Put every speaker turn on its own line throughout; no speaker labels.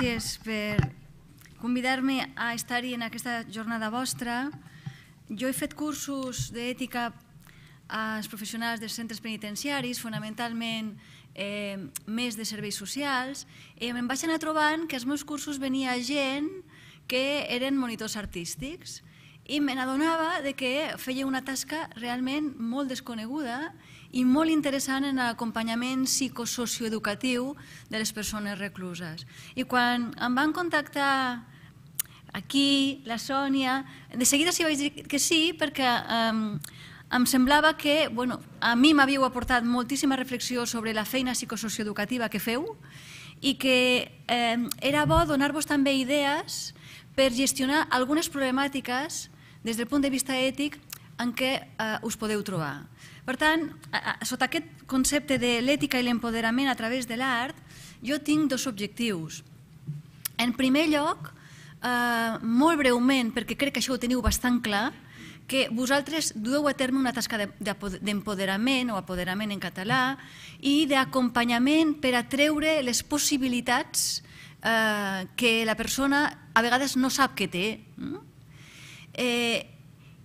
gràcies per convidar-me a estar-hi en aquesta jornada vostra. Jo he fet cursos d'ètica als professionals dels centres penitenciaris, fonamentalment eh, més de serveis socials, i em vaig anar trobant que als meus cursos venia gent que eren monitors artístics i me n'adonava que feia una tasca realment molt desconeguda i molt interessant en acompanyament psicosocioeducatiu de les persones recluses. I quan em van contactar aquí, la Sònia, de seguida s'hi vaig dir que sí perquè um, em semblava que, bueno, a mi m'havíeu aportat moltíssima reflexió sobre la feina psicosocioeducativa que feu i que eh, era bo donar-vos també idees per gestionar algunes problemàtiques des del punt de vista ètic en què eh, us podeu trobar. Per tant, sota aquest concepte de l'ètica i l'empoderament a través de l'art, jo tinc dos objectius. En primer lloc, eh, molt breument, perquè crec que això ho teniu bastant clar, que vosaltres dueu a terme una tasca d'empoderament o apoderament en català i d'acompanyament per a treure les possibilitats eh, que la persona a vegades no sap que té. Mm? Eh,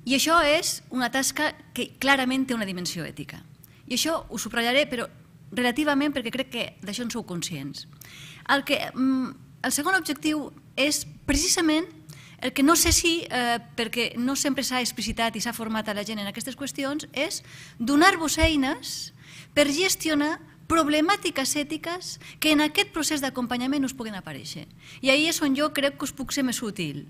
i això és una tasca que clarament té una dimensió ètica. I això ho subratllaré, però relativament perquè crec que d'això en sou conscients. El, que, mm, el segon objectiu és precisament el que no sé si, eh, perquè no sempre s'ha explicitat i s'ha format a la gent en aquestes qüestions, és donar-vos eines per gestionar problemàtiques ètiques que en aquest procés d'acompanyament us puguin aparèixer. I ahir és on jo crec que us puc ser més útil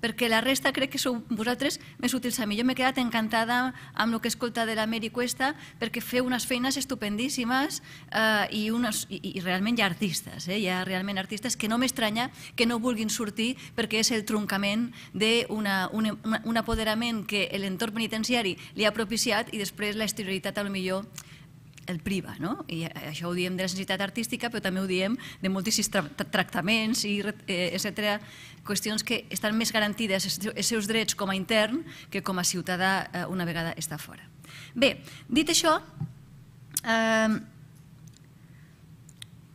perquè la resta crec que sou vosaltres més útils a mi. Jo m'he quedat encantada amb el que escolta de la Meri Cuesta perquè feu unes feines estupendíssimes eh, i, unes, i, i realment hi ha artistes, eh? hi ha realment artistes que no m'estranya que no vulguin sortir perquè és el troncament d'un un apoderament que l'entorn penitenciari li ha propiciat i després la potser a lo millor el priva, no? I això ho diem de la necessitat artística, però també ho diem de moltíssims tra tractaments, i eh, etc qüestions que estan més garantides els seus drets com a intern que com a ciutadà eh, una vegada està fora. Bé, dit això, eh,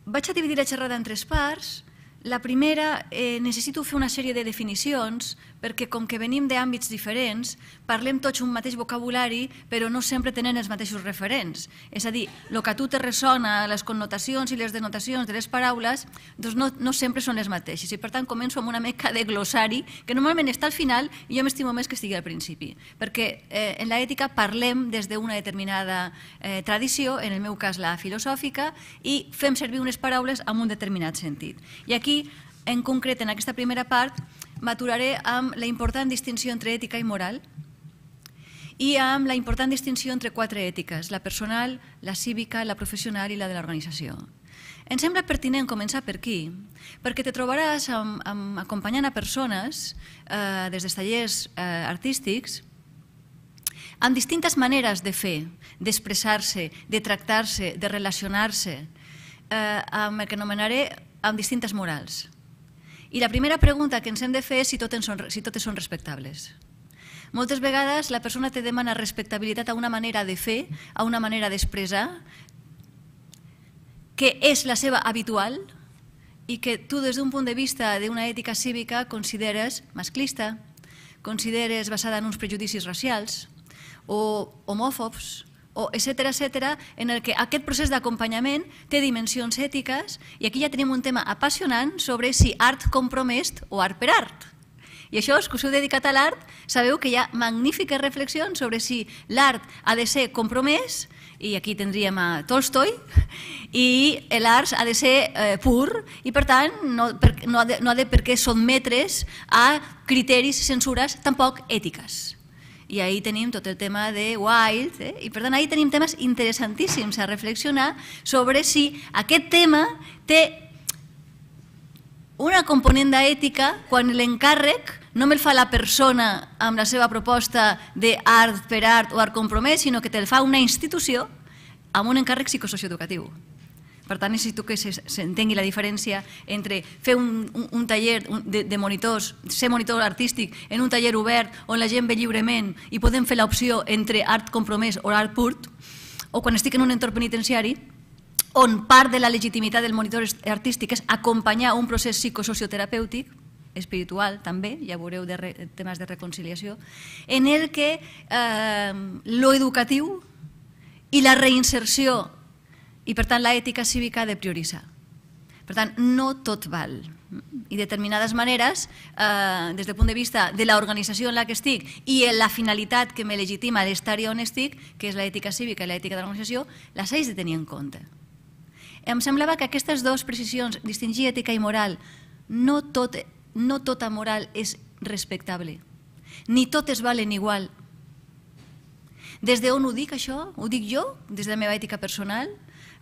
vaig a dividir la xerrada en tres parts. La primera, eh, necessito fer una sèrie de definicions perquè com que venim d'àmbits diferents, parlem tots un mateix vocabulari, però no sempre tenen els mateixos referents. És a dir, el que a tu te ressona, les connotacions i les denotacions de les paraules, doncs no, no sempre són les mateixes. I per tant començo amb una meca de glossari, que normalment està al final i jo m'estimo més que estigui al principi. Perquè eh, en l'ètica parlem des d'una determinada eh, tradició, en el meu cas la filosòfica, i fem servir unes paraules amb un determinat sentit. I aquí en concret, en aquesta primera part, m'aturaré amb la important distinció entre ètica i moral i amb la important distinció entre quatre ètiques, la personal, la cívica, la professional i la de l'organització. Em sembla pertinent començar per aquí, perquè te trobaràs amb, amb, acompanyant a persones eh, des de tallers eh, artístics amb distintes maneres de fer, d'expressar-se, de tractar-se, de relacionar-se, eh, amb el que anomenaré amb distintes morals. I la primera pregunta que ens hem de fer és si totes són, si totes són respectables. Moltes vegades la persona te demana respectabilitat a una manera de fer, a una manera d'expressar, que és la seva habitual i que tu des d'un punt de vista d'una ètica cívica consideres masclista, consideres basada en uns prejudicis racials o homòfobs, o etcètera, etcètera, en el que aquest procés d'acompanyament té dimensions ètiques i aquí ja tenim un tema apassionant sobre si art compromès o art per art. I això, els que us heu dedicat a l'art, sabeu que hi ha magnífiques reflexions sobre si l'art ha de ser compromès, i aquí tindríem a Tolstoi, i l'art ha de ser eh, pur, i per tant no, per, no, ha de, no ha de per què sotmetre's a criteris i censures tampoc ètiques. I ahir tenim tot el tema de Wild, eh? i per tant ahir tenim temes interessantíssims a reflexionar sobre si aquest tema té una component d'ètica quan l'encàrrec no me'l fa la persona amb la seva proposta d'art per art o art compromès, sinó que te'l fa una institució amb un encàrrec psicosocioeducatiu. Per tant, necessito que s'entengui la diferència entre fer un, un, taller de, de monitors, ser monitor artístic en un taller obert on la gent ve lliurement i podem fer l'opció entre art compromès o art pur, o quan estic en un entorn penitenciari, on part de la legitimitat del monitor artístic és acompanyar un procés psicosocioterapèutic, espiritual també, ja veureu de temes de reconciliació, en el que eh, lo educatiu i la reinserció i per tant l'ètica cívica ha de prioritzar. Per tant, no tot val. I determinades maneres, eh, des del punt de vista de l'organització en la que estic i la finalitat que me legitima l'estar-hi on estic, que és l'ètica cívica i l'ètica de l'organització, les haig de tenir en compte. Em semblava que aquestes dues precisions, distingir ètica i moral, no, tot, no tota moral és respectable. Ni totes valen igual. Des d'on ho dic això? Ho dic jo? Des de la meva ètica personal?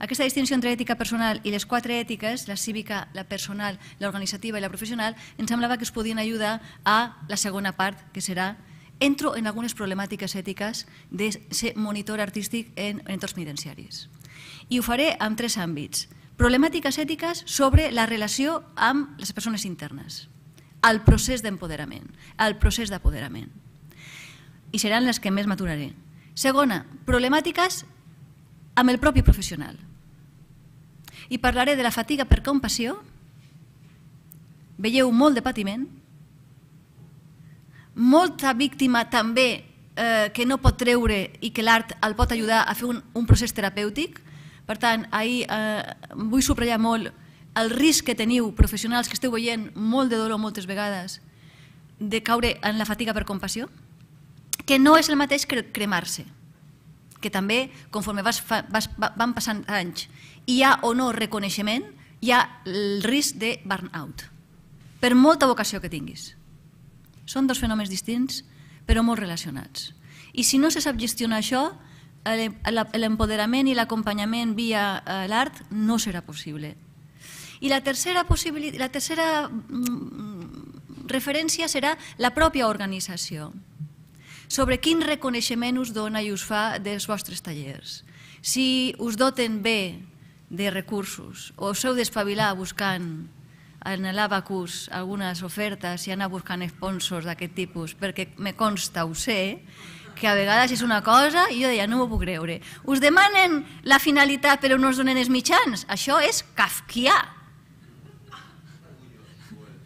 Aquesta distinció entre ètica personal i les quatre ètiques, la cívica, la personal, l'organitzativa i la professional, ens semblava que es podien ajudar a la segona part, que serà entro en algunes problemàtiques ètiques de ser monitor artístic en entorns penitenciaris. I ho faré en tres àmbits. Problemàtiques ètiques sobre la relació amb les persones internes, el procés d'empoderament, el procés d'apoderament. I seran les que més m'aturaré. Segona, problemàtiques amb el propi professional. I parlaré de la fatiga per compassió, veieu molt de patiment, molta víctima també eh, que no pot treure i que l'art el pot ajudar a fer un, procés terapèutic. Per tant, ahir eh, vull subratllar molt el risc que teniu, professionals que esteu veient molt de dolor moltes vegades, de caure en la fatiga per compassió, que no és el mateix que cremar-se que també, conforme vas, vas, van passant anys, hi ha o no reconeixement, hi ha el risc de burnout, per molta vocació que tinguis. Són dos fenòmens distints, però molt relacionats. I si no se sap gestionar això, l'empoderament i l'acompanyament via eh, l'art no serà possible. I la tercera, la tercera mm, referència serà la pròpia organització sobre quin reconeixement us dona i us fa dels vostres tallers. Si us doten bé de recursos o us heu d'espavilar buscant en l'Abacus algunes ofertes i anar buscant sponsors d'aquest tipus, perquè me consta, ho sé, que a vegades és una cosa i jo deia, no m'ho puc creure. Us demanen la finalitat però no us donen els mitjans. Això és kafkià.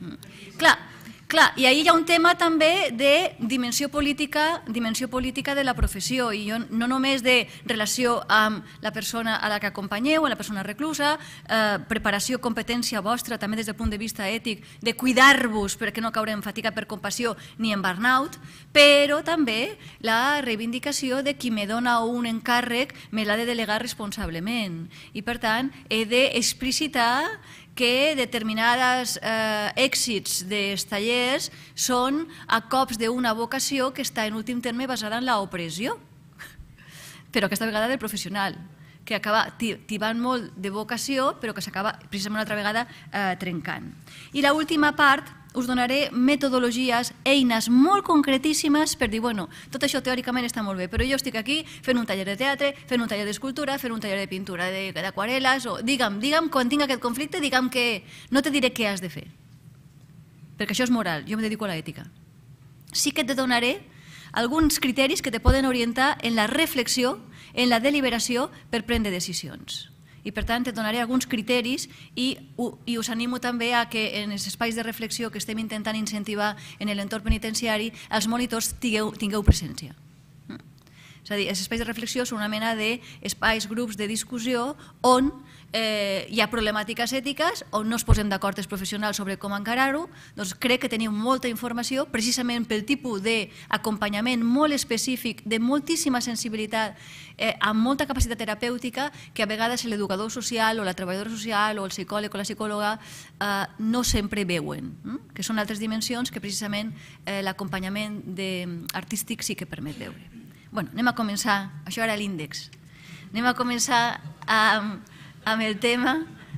Mm. Clar, Clar, i ahir hi ha un tema també de dimensió política, dimensió política de la professió, i jo, no només de relació amb la persona a la que acompanyeu, a la persona reclusa, eh, preparació, competència vostra, també des del punt de vista ètic, de cuidar-vos perquè no caurem en fatiga per compassió ni en burnout, però també la reivindicació de qui me dona un encàrrec me l'ha de delegar responsablement. I per tant, he d'explicitar de que determinades eh, èxits dels tallers són a cops d'una vocació que està en últim terme basada en l'opressió, però aquesta vegada del professional, que acaba tibant molt de vocació, però que s'acaba precisament una altra vegada eh, trencant. I l'última part, us donaré metodologies, eines molt concretíssimes per dir, bueno, tot això teòricament està molt bé, però jo estic aquí fent un taller de teatre, fent un taller d'escultura, fent un taller de pintura d'aquarel·les, o digue'm, digue'm, quan tinc aquest conflicte, digue'm que no te diré què has de fer, perquè això és moral, jo em dedico a l'ètica. Sí que et donaré alguns criteris que te poden orientar en la reflexió, en la deliberació per prendre decisions. I, per tant, et donaré alguns criteris i, i us animo també a que en els espais de reflexió que estem intentant incentivar en l'entorn penitenciari, els monitors tingueu, tingueu presència. Mm. És a dir, els espais de reflexió són una mena d'espais, grups de discussió on eh, hi ha problemàtiques ètiques on no es posem d'acord els professionals sobre com encarar-ho, doncs crec que tenim molta informació precisament pel tipus d'acompanyament molt específic, de moltíssima sensibilitat, eh, amb molta capacitat terapèutica, que a vegades l'educador social o la treballadora social o el psicòleg o la psicòloga eh, no sempre veuen, eh? que són altres dimensions que precisament eh, l'acompanyament mm, artístic sí que permet veure. Bueno, anem a començar, això era l'índex. Anem a començar amb... Eh, amb el tema.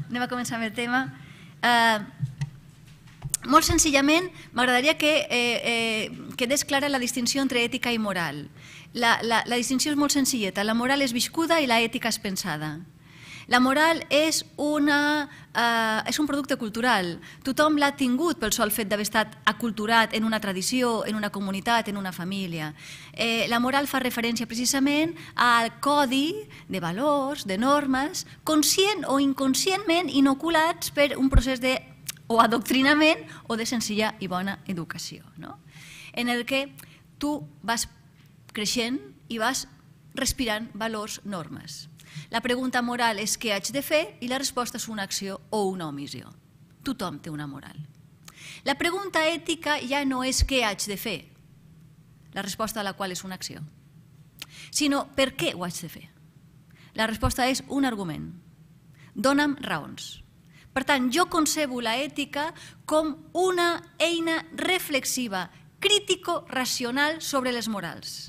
Anem a començar amb el tema. Eh, molt senzillament, m'agradaria que eh, eh, quedés clara la distinció entre ètica i moral. La, la, la distinció és molt senzilleta. La moral és viscuda i la ètica és pensada. La moral és, una, eh, és un producte cultural. Tothom l'ha tingut pel sol fet d'haver estat aculturat en una tradició, en una comunitat, en una família. Eh, la moral fa referència precisament al codi de valors, de normes, conscient o inconscientment inoculats per un procés de o adoctrinament o de senzilla i bona educació, no? en el que tu vas creixent i vas respirant valors, normes. La pregunta moral és què haig de fer i la resposta és una acció o una omissió. Tothom té una moral. La pregunta ètica ja no és què haig de fer, la resposta a la qual és una acció, sinó per què ho haig de fer. La resposta és un argument. Dóna'm raons. Per tant, jo concebo la ètica com una eina reflexiva, crítico-racional sobre les morals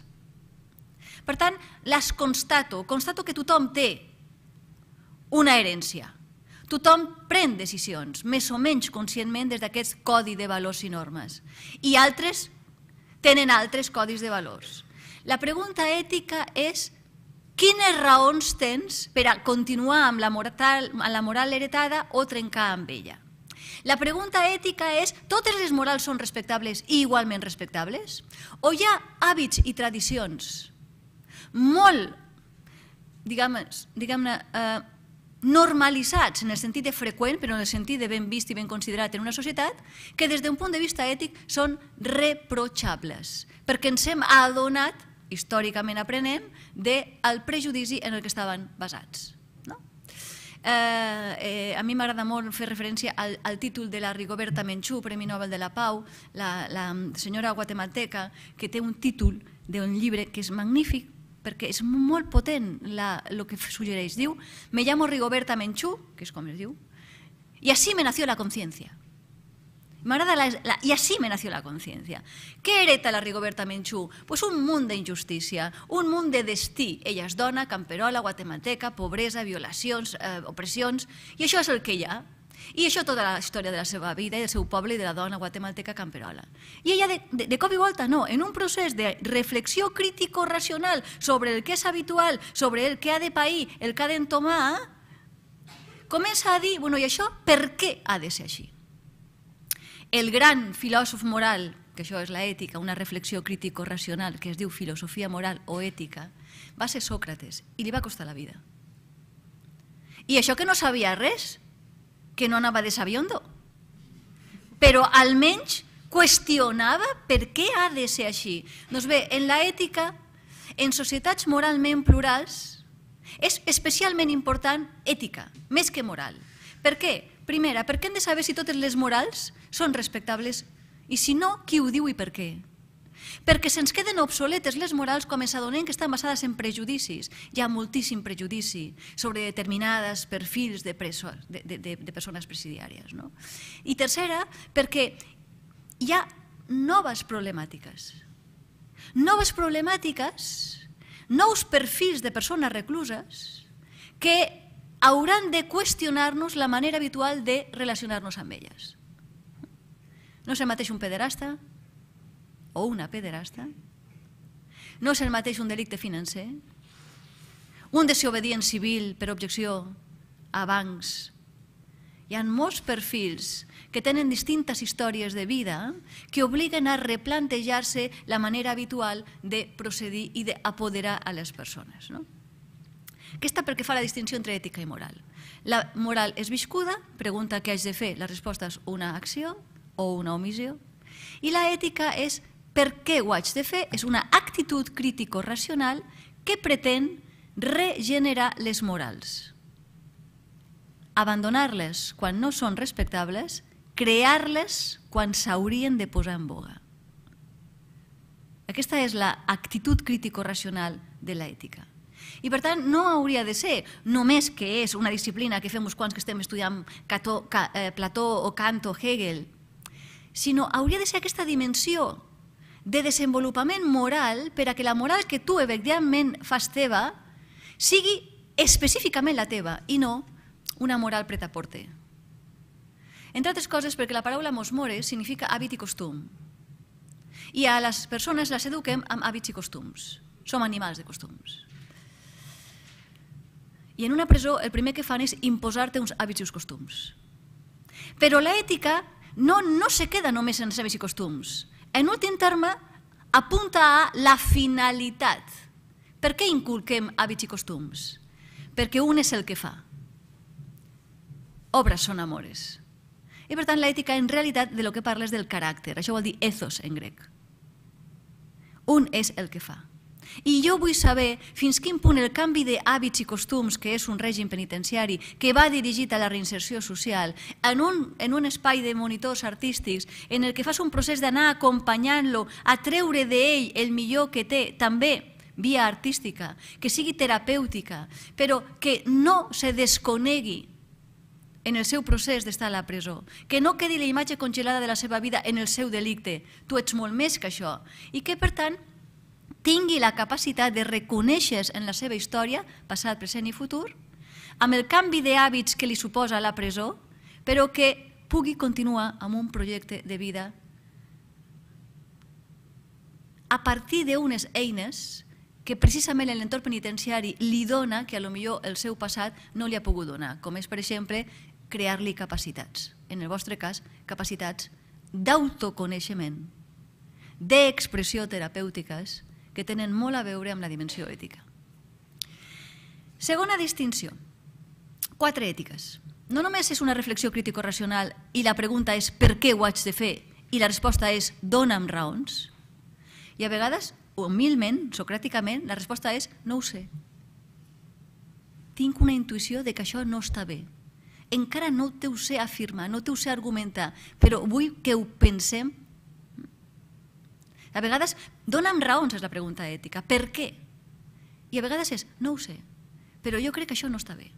per tant, les constato, constato que tothom té una herència. Tothom pren decisions, més o menys conscientment, des d'aquest codi de valors i normes. I altres tenen altres codis de valors. La pregunta ètica és quines raons tens per a continuar amb la moral, amb la moral heretada o trencar amb ella. La pregunta ètica és, totes les morals són respectables i igualment respectables? O hi ha hàbits i tradicions molt, diguem-ne, diguem eh, normalitzats en el sentit de freqüent, però en el sentit de ben vist i ben considerat en una societat, que des d'un punt de vista ètic són reprochables, perquè ens hem adonat, històricament aprenem, del prejudici en el que estaven basats. No? Eh, eh, a mi m'agrada molt fer referència al, al títol de la Rigoberta Menchú, Premi Nobel de la Pau, la, la senyora guatemalteca, que té un títol d'un llibre que és magnífic, perquè és molt potent la, el que suggereix. Diu, me llamo Rigoberta Menchú, que és com es diu, i així me nació la consciència. M'agrada la, la... així me nació la consciència. Què hereta la Rigoberta Menchú? Pues un munt d'injustícia, un munt de destí. Ella és dona, camperola, guatemalteca, pobresa, violacions, eh, opressions... I això és el que hi ha. I això tota la història de la seva vida i del seu poble i de la dona guatemalteca camperola. I ella, de, de, de cop i volta, no, en un procés de reflexió crítico-racional sobre el que és habitual, sobre el que ha de pair, el que ha d'entomar, comença a dir, bueno, i això per què ha de ser així? El gran filòsof moral, que això és la ètica, una reflexió crítico-racional que es diu filosofia moral o ètica, va ser Sócrates i li va costar la vida. I això que no sabia res, que no anava de sabiondo, però almenys qüestionava per què ha de ser així. Doncs bé, en la ètica, en societats moralment plurals, és especialment important ètica, més que moral. Per què? Primera, perquè hem de saber si totes les morals són respectables i si no, qui ho diu i per què perquè se'ns queden obsoletes les morals com ens adonem que estan basades en prejudicis. Hi ha moltíssim prejudici sobre determinades perfils de, preso, de, de, de, persones presidiàries. No? I tercera, perquè hi ha noves problemàtiques. Noves problemàtiques, nous perfils de persones recluses que hauran de qüestionar-nos la manera habitual de relacionar-nos amb elles. No és el mateix un pederasta, o una pederasta? No és el mateix un delicte financer? Un desobedient civil per objecció a bancs? Hi ha molts perfils que tenen distintes històries de vida que obliguen a replantejar-se la manera habitual de procedir i d'apoderar a les persones. No? Aquesta perquè fa la distinció entre ètica i moral. La moral és viscuda, pregunta què haig de fer, la resposta és una acció o una omissió, i la ètica és per què ho haig de fer és una actitud crítico-racional que pretén regenerar les morals. Abandonar-les quan no són respectables, crear-les quan s'haurien de posar en boga. Aquesta és l'actitud crítico-racional de l'ètica. I per tant, no hauria de ser només que és una disciplina que fem uns quants que estem estudiant Cató, Ca, eh, Plató o Kant o Hegel, sinó hauria de ser aquesta dimensió de desenvolupament moral per a que la moral que tu evidentment fas teva sigui específicament la teva i no una moral preta porte. Entre altres coses perquè la paraula mosmore significa hàbit i costum. I a les persones les eduquem amb hàbits i costums. Som animals de costums. I en una presó el primer que fan és imposar-te uns hàbits i uns costums. Però l'ètica no, no se queda només en els hàbits i costums. En últim terme, apunta a la finalitat. Per què inculquem hàbits i costums? Perquè un és el que fa. Obres són amores. I per tant, l'ètica en realitat de lo que parles del caràcter. Això vol dir ethos en grec. Un és el que fa. I jo vull saber fins quin punt el canvi d'hàbits i costums, que és un règim penitenciari, que va dirigit a la reinserció social, en un, en un espai de monitors artístics, en el que fas un procés d'anar acompanyant-lo, a treure d'ell el millor que té, també via artística, que sigui terapèutica, però que no se desconegui en el seu procés d'estar a la presó, que no quedi la imatge congelada de la seva vida en el seu delicte. Tu ets molt més que això. I que, per tant, tingui la capacitat de reconèixer en la seva història, passat, present i futur, amb el canvi d'hàbits que li suposa la presó, però que pugui continuar amb un projecte de vida a partir d'unes eines que precisament l'entorn penitenciari li dona que a lo millor el seu passat no li ha pogut donar, com és, per exemple, crear-li capacitats. En el vostre cas, capacitats d'autoconeixement, d'expressió terapèutiques, que tenen molt a veure amb la dimensió ètica. Segona distinció. Quatre ètiques. No només és una reflexió crítico-racional i la pregunta és per què ho haig de fer i la resposta és dona'm raons, i a vegades, humilment, socràticament, la resposta és no ho sé. Tinc una intuïció de que això no està bé. Encara no te ho sé afirmar, no te ho sé argumentar, però vull que ho pensem a vegades, dona'm raons, és la pregunta ètica. Per què? I a vegades és, no ho sé, però jo crec que això no està bé.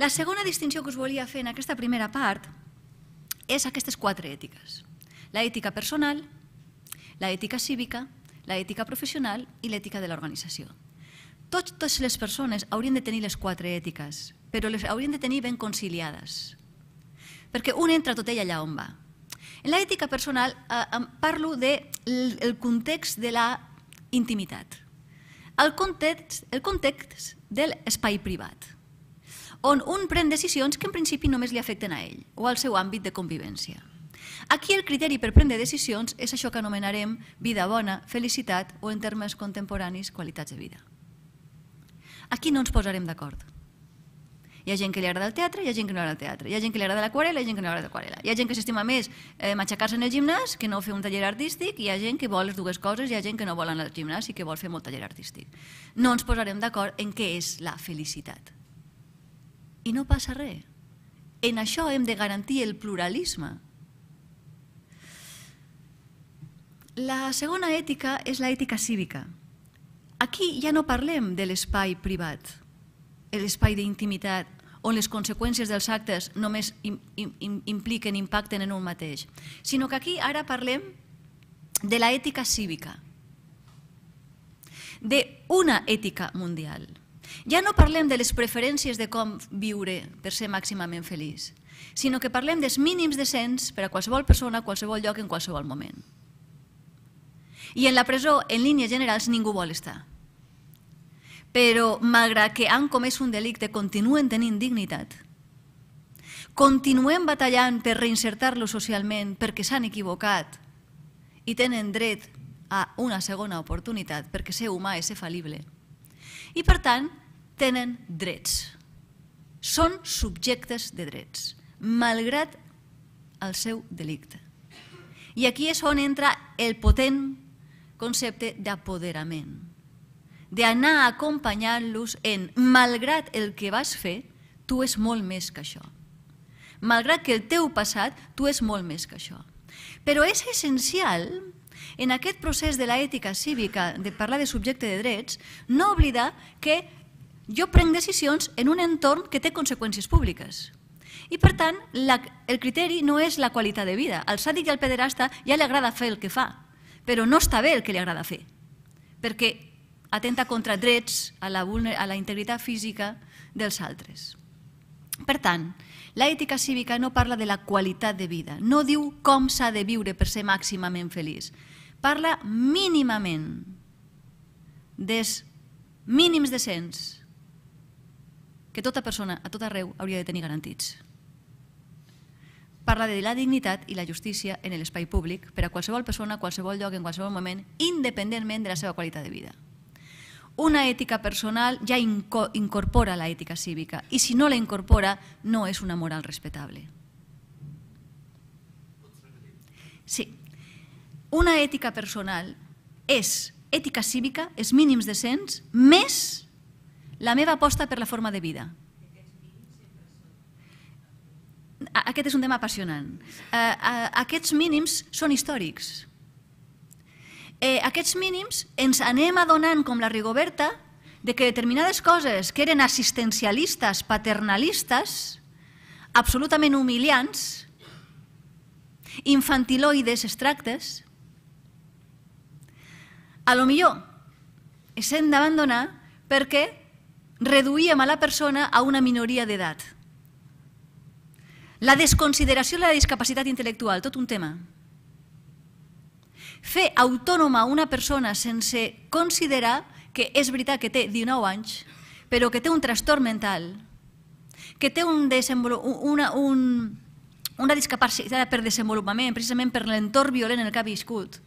La segona distinció que us volia fer en aquesta primera part és aquestes quatre ètiques. La ètica personal, la ètica cívica, la ètica professional i l'ètica de l'organització. Totes les persones haurien de tenir les quatre ètiques, però les haurien de tenir ben conciliades. Perquè un entra tot ell allà on va. En l'ètica personal eh, parlo del context de la intimitat, el context, el context de l'espai privat, on un pren decisions que en principi només li afecten a ell o al seu àmbit de convivència. Aquí el criteri per prendre decisions és això que anomenarem vida bona, felicitat o, en termes contemporanis, qualitats de vida. Aquí no ens posarem d'acord. Hi ha gent que li agrada el teatre, hi ha gent que no agrada el teatre, hi ha gent que li agrada l'aquarela, hi ha gent que no agrada l'aquarela. Hi ha gent que s'estima més eh, matxacar-se en el gimnàs que no fer un taller artístic, hi ha gent que vol les dues coses, hi ha gent que no vol anar al gimnàs i que vol fer molt taller artístic. No ens posarem d'acord en què és la felicitat. I no passa res. En això hem de garantir el pluralisme. La segona ètica és la ètica cívica. Aquí ja no parlem de l'espai privat, l'espai d'intimitat, on les conseqüències dels actes només impliquen, impacten en un mateix, sinó que aquí ara parlem de la ètica cívica, d'una ètica mundial. Ja no parlem de les preferències de com viure per ser màximament feliç, sinó que parlem dels mínims descents per a qualsevol persona, a qualsevol lloc, en qualsevol moment. I en la presó, en línies generals, ningú vol estar però malgrat que han comès un delicte, continuen tenint dignitat. Continuem batallant per reinsertar-lo socialment perquè s'han equivocat i tenen dret a una segona oportunitat perquè ser humà és ser falible. I per tant, tenen drets. Són subjectes de drets, malgrat el seu delicte. I aquí és on entra el potent concepte d'apoderament d'anar acompanyar los en, malgrat el que vas fer, tu és molt més que això. Malgrat que el teu passat, tu és molt més que això. Però és essencial, en aquest procés de l'ètica cívica, de parlar de subjecte de drets, no oblidar que jo prenc decisions en un entorn que té conseqüències públiques. I per tant, la, el criteri no és la qualitat de vida. Al sàdic i al pederasta ja li agrada fer el que fa, però no està bé el que li agrada fer. Perquè atenta contra drets, a la, a la integritat física dels altres. Per tant, l'ètica cívica no parla de la qualitat de vida, no diu com s'ha de viure per ser màximament feliç. Parla mínimament dels mínims decents que tota persona a tot arreu hauria de tenir garantits. Parla de la dignitat i la justícia en l'espai públic per a qualsevol persona, a qualsevol lloc, en qualsevol moment, independentment de la seva qualitat de vida una ética personal ya inco incorpora la ética cívica y si no la incorpora no es una moral respetable. Sí, una ètica personal és ètica cívica, és mínims de sens, més la meva aposta per la forma de vida. Aquest és un tema apassionant. Eh, aquests mínims són històrics eh, aquests mínims ens anem adonant, com la Rigoberta, de que determinades coses que eren assistencialistes, paternalistes, absolutament humiliants, infantiloides extractes, a lo millor es hem d'abandonar perquè reduïem a la persona a una minoria d'edat. La desconsideració de la discapacitat intel·lectual, tot un tema fer autònoma una persona sense considerar que és veritat que té 19 anys, però que té un trastorn mental, que té un una, un, una discapacitat per desenvolupament, precisament per l'entorn violent en el que ha viscut,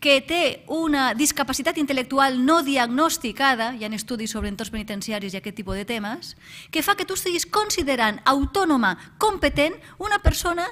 que té una discapacitat intel·lectual no diagnosticada, hi ha estudis sobre entorns penitenciaris i aquest tipus de temes, que fa que tu estiguis considerant autònoma, competent, una persona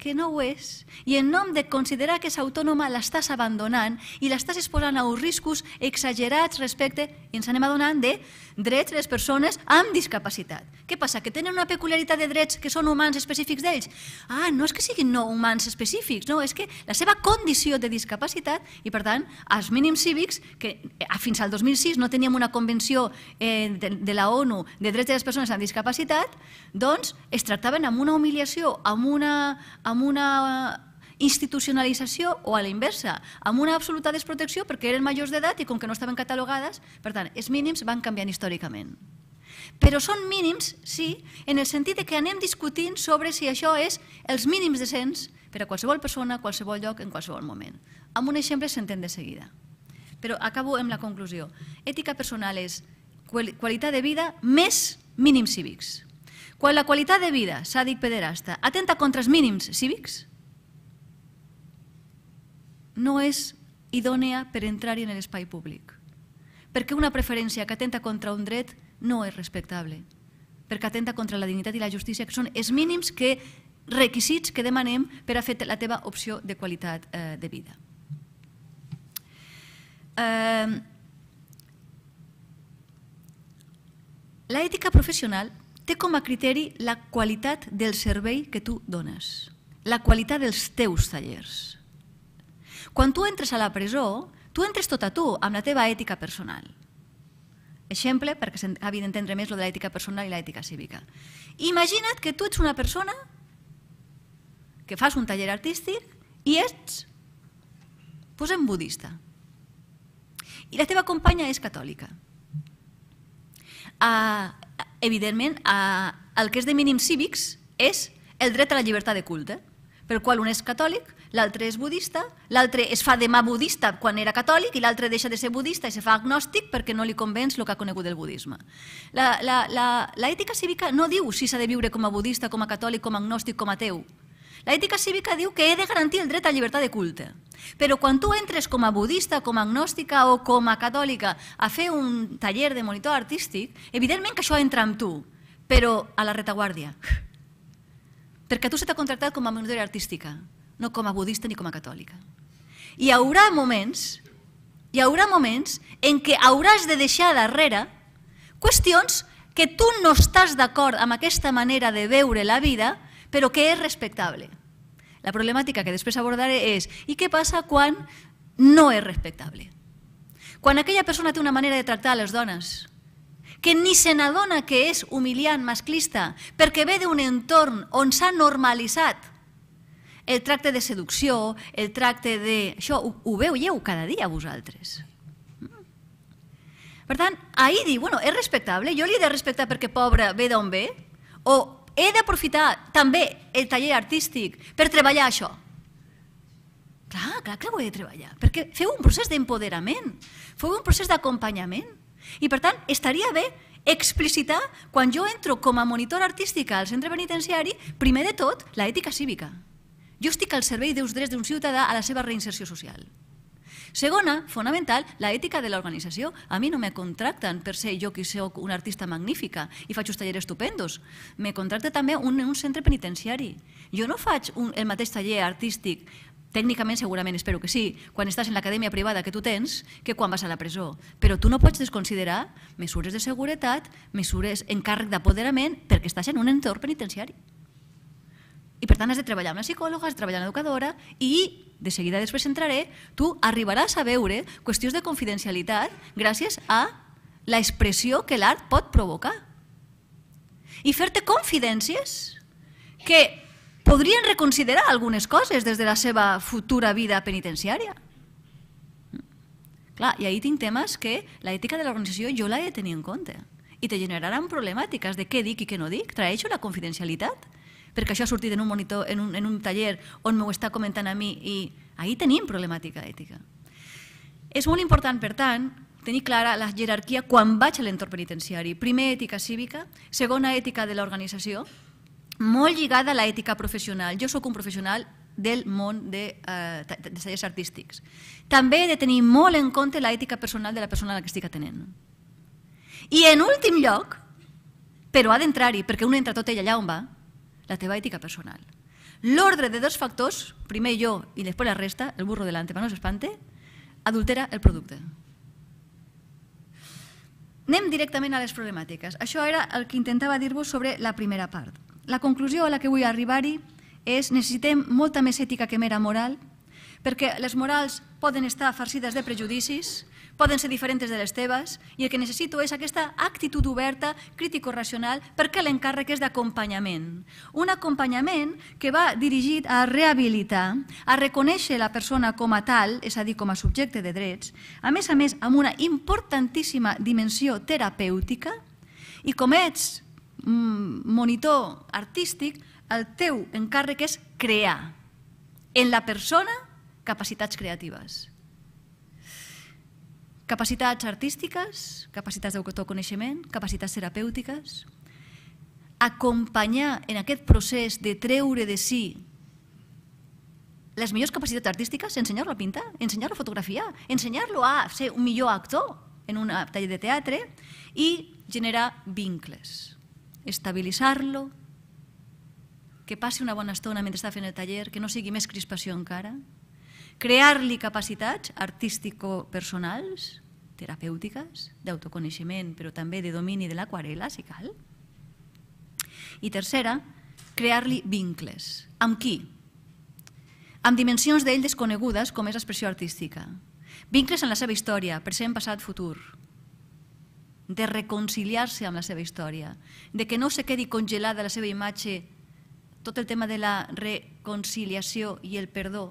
que no ho és, i en nom de considerar que és autònoma l'estàs abandonant i l'estàs exposant a uns riscos exagerats respecte, i ens anem adonant de drets de les persones amb discapacitat. Què passa? Que tenen una peculiaritat de drets que són humans específics d'ells? Ah, no és que siguin no humans específics, no, és que la seva condició de discapacitat i, per tant, els mínims cívics, que eh, fins al 2006 no teníem una convenció eh, de, de la ONU de drets de les persones amb discapacitat, doncs es tractaven amb una humiliació, amb una, amb una institucionalització o a la inversa, amb una absoluta desprotecció perquè eren majors d'edat i com que no estaven catalogades, per tant, els mínims van canviant històricament. Però són mínims, sí, en el sentit que anem discutint sobre si això és els mínims cens per a qualsevol persona, a qualsevol lloc, en qualsevol moment. Amb un exemple s'entén de seguida. Però acabo amb la conclusió. Ètica personal és qualitat de vida més mínims cívics. Quan la qualitat de vida, s'ha dit pederasta, atenta contra els mínims cívics, no és idònea per entrar-hi en l'espai públic. Perquè una preferència que atenta contra un dret no és respectable, perquè atenta contra la dignitat i la justícia, que són els mínims que requisits que demanem per a fer la teva opció de qualitat eh, de vida. Ehm, L'ètica professional té com a criteri la qualitat del servei que tu dones, la qualitat dels teus tallers. Quan tu entres a la presó, tu entres tot a tu, amb la teva ètica personal. Exemple, perquè s'ha d'entendre més lo de l'ètica personal i l'ètica cívica. Imagina't que tu ets una persona que fas un taller artístic i ets posem budista. I la teva companya és catòlica. Ah, evidentment, ah, el que és de mínims cívics és el dret a la llibertat de culte, pel qual un és catòlic l'altre és budista, l'altre es fa de mà budista quan era catòlic i l'altre deixa de ser budista i se fa agnòstic perquè no li convenç el que ha conegut del budisme. L'ètica cívica no diu si s'ha de viure com a budista, com a catòlic, com a agnòstic, com a ateu. L'ètica cívica diu que he de garantir el dret a llibertat de culte. Però quan tu entres com a budista, com a agnòstica o com a catòlica a fer un taller de monitor artístic, evidentment que això entra amb tu, però a la retaguardia. Perquè tu se t'ha contractat com a monitora artística no com a budista ni com a catòlica. Hi haurà moments, hi haurà moments en què hauràs de deixar darrere qüestions que tu no estàs d'acord amb aquesta manera de veure la vida, però que és respectable. La problemàtica que després abordaré és i què passa quan no és respectable? Quan aquella persona té una manera de tractar a les dones que ni se n'adona que és humiliant, masclista, perquè ve d'un entorn on s'ha normalitzat el tracte de seducció, el tracte de... Això ho, ho veieu cada dia vosaltres. Per tant, ahir diu, bueno, és respectable, jo li he de respectar perquè pobre ve d'on ve, o he d'aprofitar també el taller artístic per treballar això. Clar, clar que ho he de treballar, perquè feu un procés d'empoderament, feu un procés d'acompanyament. I per tant, estaria bé explicitar quan jo entro com a monitor artística al centre penitenciari, primer de tot, l'ètica cívica. Jo estic al servei dels drets d'un ciutadà a la seva reinserció social. Segona, fonamental, la ètica de l'organització. A mi no me contracten per ser jo qui soc una artista magnífica i faig uns tallers estupendos. Me contracta també un, un centre penitenciari. Jo no faig un, el mateix taller artístic tècnicament segurament espero que sí, quan estàs en l'acadèmia privada que tu tens, que quan vas a la presó. Però tu no pots desconsiderar mesures de seguretat, mesures en càrrec d'apoderament, perquè estàs en un entorn penitenciari. I per tant has de treballar amb la psicòloga, has de treballar amb l'educadora i de seguida després entraré, tu arribaràs a veure qüestions de confidencialitat gràcies a la expressió que l'art pot provocar. I fer-te confidències que podrien reconsiderar algunes coses des de la seva futura vida penitenciària. Clar, i ahir tinc temes que l'ètica de l'organització jo l'he de tenir en compte i te generaran problemàtiques de què dic i què no dic. Traeixo la confidencialitat? perquè això ha sortit en un monitor, en un, en un taller on m'ho està comentant a mi i ahir tenim problemàtica ètica. És molt important, per tant, tenir clara la jerarquia quan vaig a l'entorn penitenciari. Primer, ètica cívica, segona, ètica de l'organització, molt lligada a l'ètica professional. Jo sóc un professional del món de, eh, de tallers artístics. També he de tenir molt en compte l'ètica personal de la persona a la que estic atenent. I en últim lloc, però ha d'entrar-hi, perquè un entra tot ell allà on va, la teva ètica personal. L'ordre de dos factors, primer jo i després la resta, el burro delante, però no s'espante, adultera el producte. Anem directament a les problemàtiques. Això era el que intentava dir-vos sobre la primera part. La conclusió a la que vull arribar-hi és necessitem molta més ètica que mera moral, perquè les morals poden estar farcides de prejudicis, poden ser diferents de les teves, i el que necessito és aquesta actitud oberta, crítico-racional, perquè l'encàrrec és d'acompanyament. Un acompanyament que va dirigit a rehabilitar, a reconèixer la persona com a tal, és a dir, com a subjecte de drets, a més a més amb una importantíssima dimensió terapèutica, i com ets mm, monitor artístic, el teu encàrrec és crear en la persona capacitats creatives capacitats artístiques, capacitats d'autoconeixement, capacitats terapèutiques, acompanyar en aquest procés de treure de si les millors capacitats artístiques, ensenyar-lo a pintar, ensenyar-lo a fotografiar, ensenyar-lo a ser un millor actor en un taller de teatre i generar vincles, estabilitzar-lo, que passi una bona estona mentre està fent el taller, que no sigui més crispació encara, crear-li capacitats artístico-personals, terapèutiques, d'autoconeixement, però també de domini de l'aquarela, si cal. I tercera, crear-li vincles. Amb qui? Amb dimensions d'ell desconegudes com és expressió artística. Vincles en la seva història, present, passat, futur. De reconciliar-se amb la seva història. De que no se quedi congelada la seva imatge tot el tema de la reconciliació i el perdó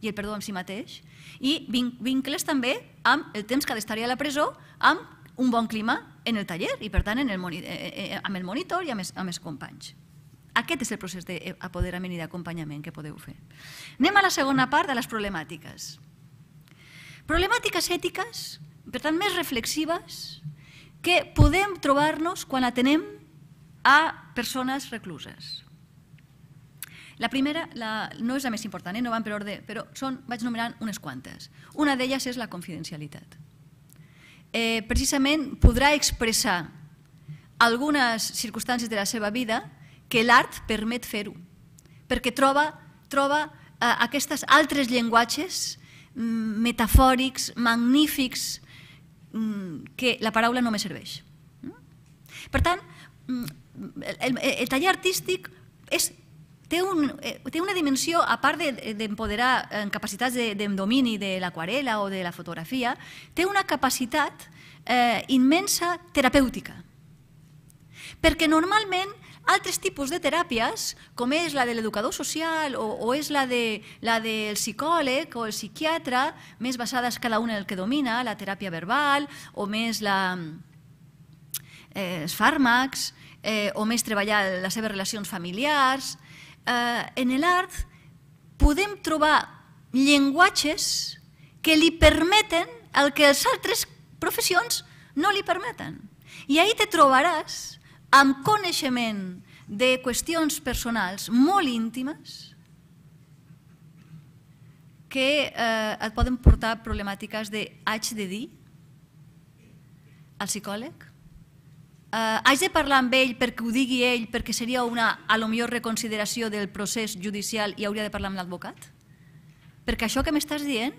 i el perdó amb si mateix, i vincles també amb el temps que ha d'estar a la presó, amb un bon clima en el taller i, per tant, en el eh, eh, eh, amb el monitor i amb els, amb els companys. Aquest és el procés d'apoderament i d'acompanyament que podeu fer. Anem a la segona part de les problemàtiques. Problemàtiques ètiques, per tant, més reflexives, que podem trobar-nos quan atenem a persones recluses. La primera la, no és la més important, eh? no van per ordre, però són, vaig nomenant unes quantes. Una d'elles és la confidencialitat. Eh, precisament podrà expressar algunes circumstàncies de la seva vida que l'art permet fer-ho, perquè troba, troba eh, aquestes altres llenguatges mm, metafòrics, magnífics, mm, que la paraula no me serveix. Mm? Per tant, el, el, el taller artístic és té, un, eh, té una dimensió, a part d'empoderar de, eh, en capacitats de, de domini de l'aquarela o de la fotografia, té una capacitat eh, immensa terapèutica. Perquè normalment altres tipus de teràpies, com és la de l'educador social o, o és la, de, la del psicòleg o el psiquiatre, més basades cada una en el que domina, la teràpia verbal o més la, eh, els fàrmacs, eh, o més treballar les seves relacions familiars, eh, en el art podem trobar llenguatges que li permeten el que les altres professions no li permeten. I ahir te trobaràs amb coneixement de qüestions personals molt íntimes que eh, et poden portar problemàtiques de haig de dir al psicòleg, Eh, haig de parlar amb ell perquè ho digui ell, perquè seria una, a lo millor, reconsideració del procés judicial i hauria de parlar amb l'advocat? Perquè això que m'estàs dient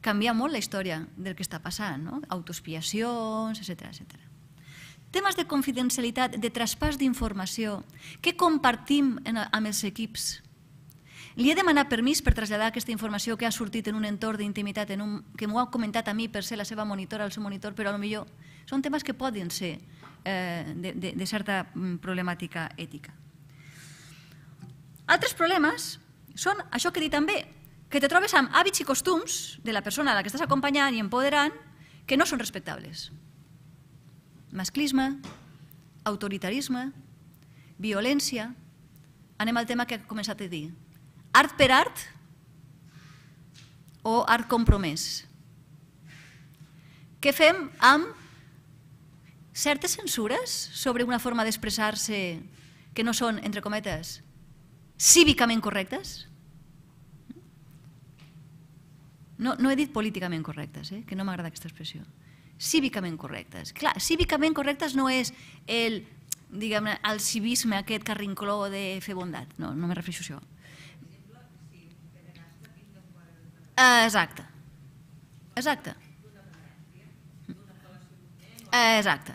canvia molt la història del que està passant, no? autospiacions, etc etc. Temes de confidencialitat, de traspàs d'informació, què compartim en, amb els equips? Li he demanat permís per traslladar aquesta informació que ha sortit en un entorn d'intimitat, en un, que m'ho ha comentat a mi per ser la seva monitora, el seu monitor, però a lo millor són temes que poden ser eh, de, de, de certa mm, problemàtica ètica. Altres problemes són això que he dit també, que te trobes amb hàbits i costums de la persona a la que estàs acompanyant i empoderant que no són respectables. Masclisme, autoritarisme, violència... Anem al tema que he començat a dir. Art per art o art compromès. Què fem amb certes censures sobre una forma d'expressar-se que no són, entre cometes, cívicament correctes? No, no he dit políticament correctes, eh? que no m'agrada aquesta expressió. Cívicament correctes. Clar, cívicament correctes no és el, diguem el civisme aquest que rincló de fer bondat. No, no me refereixo a això. Eh, exacte. Exacte. Exacte.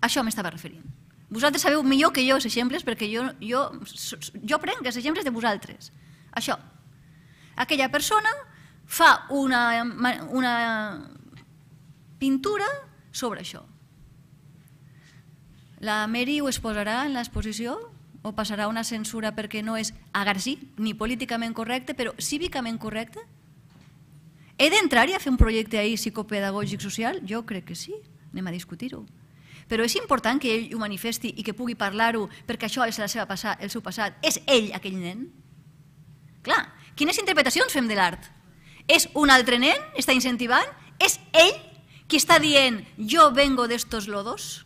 Això m'estava referint. Vosaltres sabeu millor que jo els exemples perquè jo, jo, jo prenc els exemples de vosaltres. Això. Aquella persona fa una, una pintura sobre això. La Mary ho exposarà en l'exposició o passarà una censura perquè no és agarcí ni políticament correcte, però cívicament correcte? He d'entrar-hi a fer un projecte ahir psicopedagògic social? Jo crec que sí. Anem a discutir-ho. Però és important que ell ho manifesti i que pugui parlar-ho perquè això és la seva passat, el seu passat. És ell aquell nen? Clar, quines interpretacions fem de l'art? És un altre nen? Està incentivant? És ell qui està dient jo vengo d'estos lodos?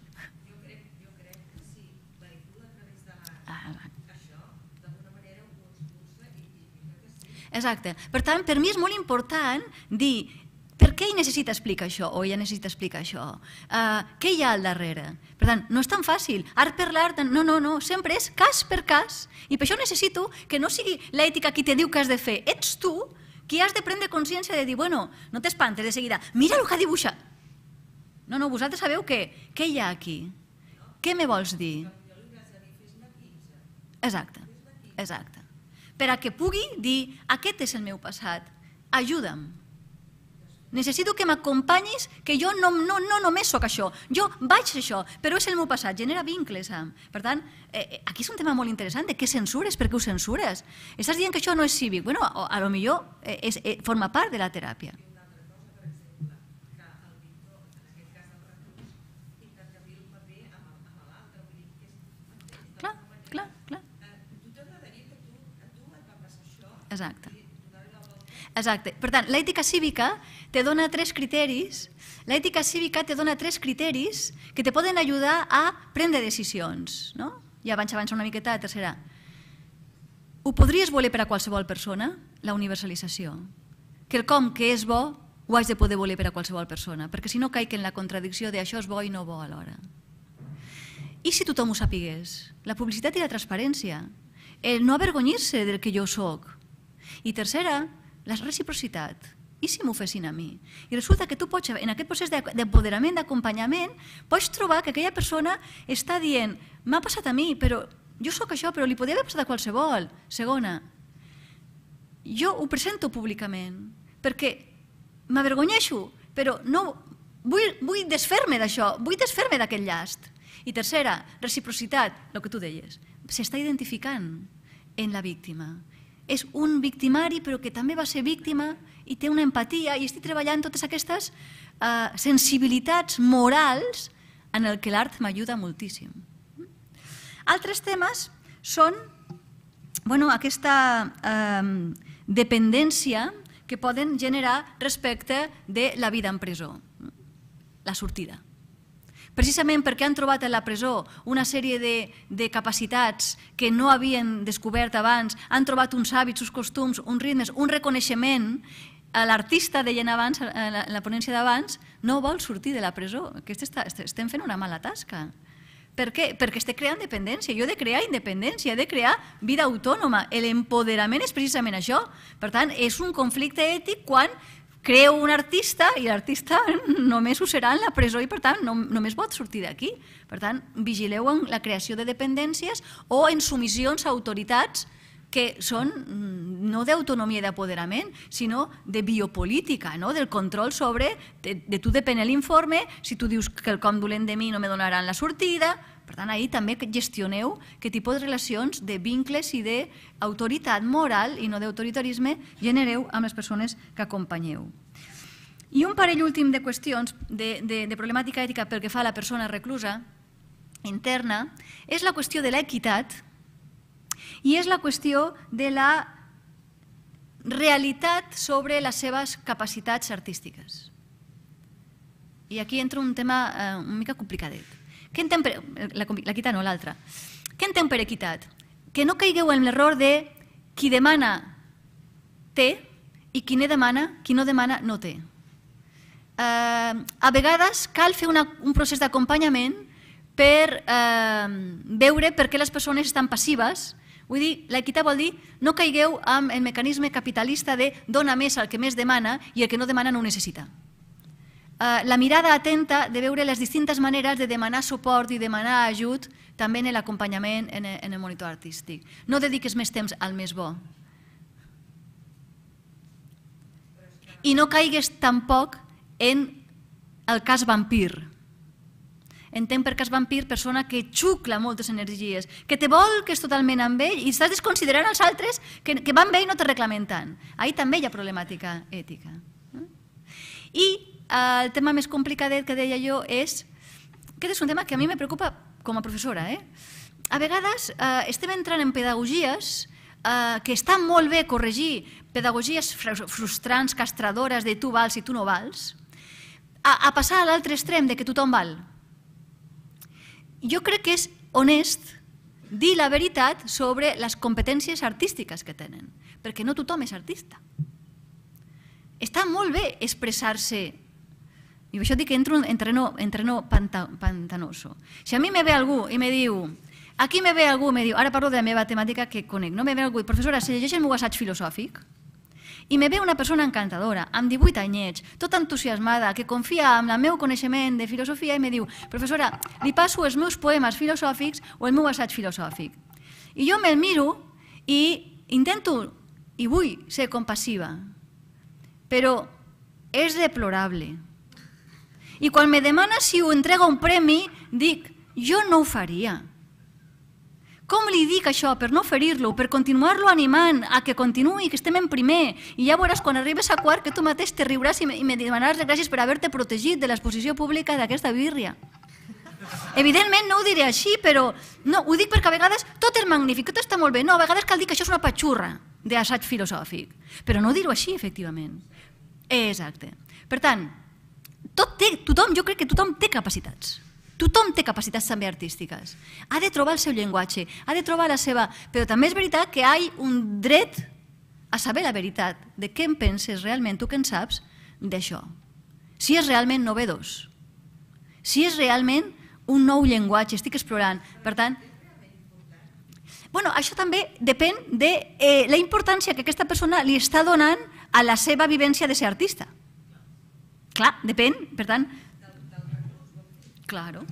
Exacte. Per tant, per mi és molt important dir què hi necessita explicar això o ella necessita explicar això? Uh, què hi ha al darrere? Per tant, no és tan fàcil. Art per l'art, no, no, no, sempre és cas per cas. I per això necessito que no sigui l'ètica qui te diu que has de fer. Ets tu qui has de prendre consciència de dir, bueno, no t'espantes de seguida, mira el que dibuixat. No, no, vosaltres sabeu què? Què hi ha aquí? Què me vols dir? Exacte, exacte. Per a que pugui dir, aquest és el meu passat, ajuda'm. Necessito que m'acompanyis, que jo no, no, no només sóc això, jo vaig ser això, però és el meu passat, genera vincles amb... Per tant, eh, eh, aquí és un tema molt interessant de què censures, per què ho censures. Estàs dient que això no és cívic, bueno, a, a lo millor eh, és, eh, forma part de la teràpia. Clar, clar, clar. Exacte. Exacte. Per tant, l'ètica cívica te dona tres criteris, la ètica cívica te dona tres criteris que te poden ajudar a prendre decisions. No? Ja abans avança una miqueta la tercera. Ho podries voler per a qualsevol persona, la universalització. Que el com que és bo ho has de poder voler per a qualsevol persona, perquè si no caic en la contradicció de això és bo i no bo alhora. I si tothom ho sapigués? La publicitat i la transparència. El no avergonyir-se del que jo sóc. I tercera, la reciprocitat i si m'ho fessin a mi? I resulta que tu pots, en aquest procés d'empoderament, d'acompanyament, pots trobar que aquella persona està dient m'ha passat a mi, però jo sóc això, però li podria haver passat a qualsevol. Segona, jo ho presento públicament, perquè m'avergonyeixo, però no, vull, vull desfer-me d'això, vull desfer-me d'aquest llast. I tercera, reciprocitat, el que tu deies, s'està identificant en la víctima. És un victimari, però que també va ser víctima i té una empatia i estic treballant totes aquestes eh, sensibilitats morals en el que l'art m'ajuda moltíssim. Altres temes són bueno, aquesta ehm, dependència que poden generar respecte de la vida en presó, la sortida. Precisament perquè han trobat a la presó una sèrie de, de capacitats que no havien descobert abans, han trobat uns hàbits, uns costums, uns ritmes, un reconeixement Eh, l'artista, deien abans, en eh, la, ponència d'abans, no vol sortir de la presó. està, estem fent una mala tasca. Per què? Perquè estic creant dependència. Jo he de crear independència, he de crear vida autònoma. L'empoderament és precisament això. Per tant, és un conflicte ètic quan creo un artista i l'artista només ho serà en la presó i per tant no, només pot sortir d'aquí. Per tant, vigileu en la creació de dependències o en sumissions a autoritats que són mm, no d'autonomia i d'apoderament, sinó de biopolítica, no? del control sobre, de, de tu depèn l'informe, si tu dius que el com dolent de mi no me donaran la sortida, per tant, ahir també gestioneu que tipus de relacions, de vincles i d'autoritat moral i no d'autoritarisme genereu amb les persones que acompanyeu. I un parell últim de qüestions de, de, de problemàtica ètica pel que fa a la persona reclusa interna és la qüestió de l'equitat i és la qüestió de la realitat sobre les seves capacitats artístiques. I aquí entra un tema eh, una mica complicadet. Què entenc per... Eh, L'equitat no, l'altra. Què entenc per equitat? Que no caigueu en l'error de qui demana té i qui no demana, qui no demana no té. Eh, a vegades cal fer una, un procés d'acompanyament per eh, veure per què les persones estan passives Vull dir, l'equitat vol dir no caigueu amb el mecanisme capitalista de dona més al que més demana i el que no demana no ho necessita. Eh, la mirada atenta de veure les distintes maneres de demanar suport i demanar ajut també en l'acompanyament, e, en el monitor artístic. No dediques més temps al més bo. I no caigues tampoc en el cas vampir Entenc per cas vampir persona que xucla moltes energies, que te vol, que és totalment amb ell, i estàs desconsiderant els altres que, que van bé i no te reclamen tant. Ahir també hi ha problemàtica ètica. I eh, el tema més complicadet que deia jo és... Aquest és un tema que a mi me preocupa com a professora. Eh? A vegades eh, estem entrant en pedagogies eh, que està molt bé corregir pedagogies frustrants, castradores, de tu vals i tu no vals, a, a passar a l'altre extrem de que tothom val jo crec que és honest dir la veritat sobre les competències artístiques que tenen, perquè no tothom és artista. Està molt bé expressar-se i això dic que entro, entreno, entreno pantanoso. Si a mi me ve algú i me diu, aquí me ve algú me diu, ara parlo de la meva temàtica que conec, no me ve algú professora, si llegeix el meu assaig filosòfic? I me ve una persona encantadora, amb 18 anyets, tot entusiasmada, que confia en el meu coneixement de filosofia i me diu, professora, li passo els meus poemes filosòfics o el meu assaig filosòfic. I jo me'l miro i intento, i vull ser compassiva, però és deplorable. I quan me demana si ho entrega un premi, dic, jo no ho faria com li dic això per no ferir-lo, per continuar-lo animant a que continuï, que estem en primer, i ja veuràs quan arribes a quart que tu mateix te riuràs i me, i me demanaràs gràcies per haver-te protegit de l'exposició pública d'aquesta birria. Evidentment no ho diré així, però no, ho dic perquè a vegades tot és magnífic, tot està molt bé, no, a vegades cal dir que això és una patxurra d'assaig filosòfic, però no dir-ho així, efectivament. Exacte. Per tant, tot té, tothom, jo crec que tothom té capacitats. Tothom té capacitats també artístiques. Ha de trobar el seu llenguatge, ha de trobar la seva... Però també és veritat que hi ha un dret a saber la veritat de què en penses realment, tu que en saps, d'això. Si és realment novedós, si és realment un nou llenguatge, estic explorant. Per tant, bueno, això també depèn de eh, la importància que aquesta persona li està donant a la seva vivència de ser artista. Clar, depèn, per tant, Claro.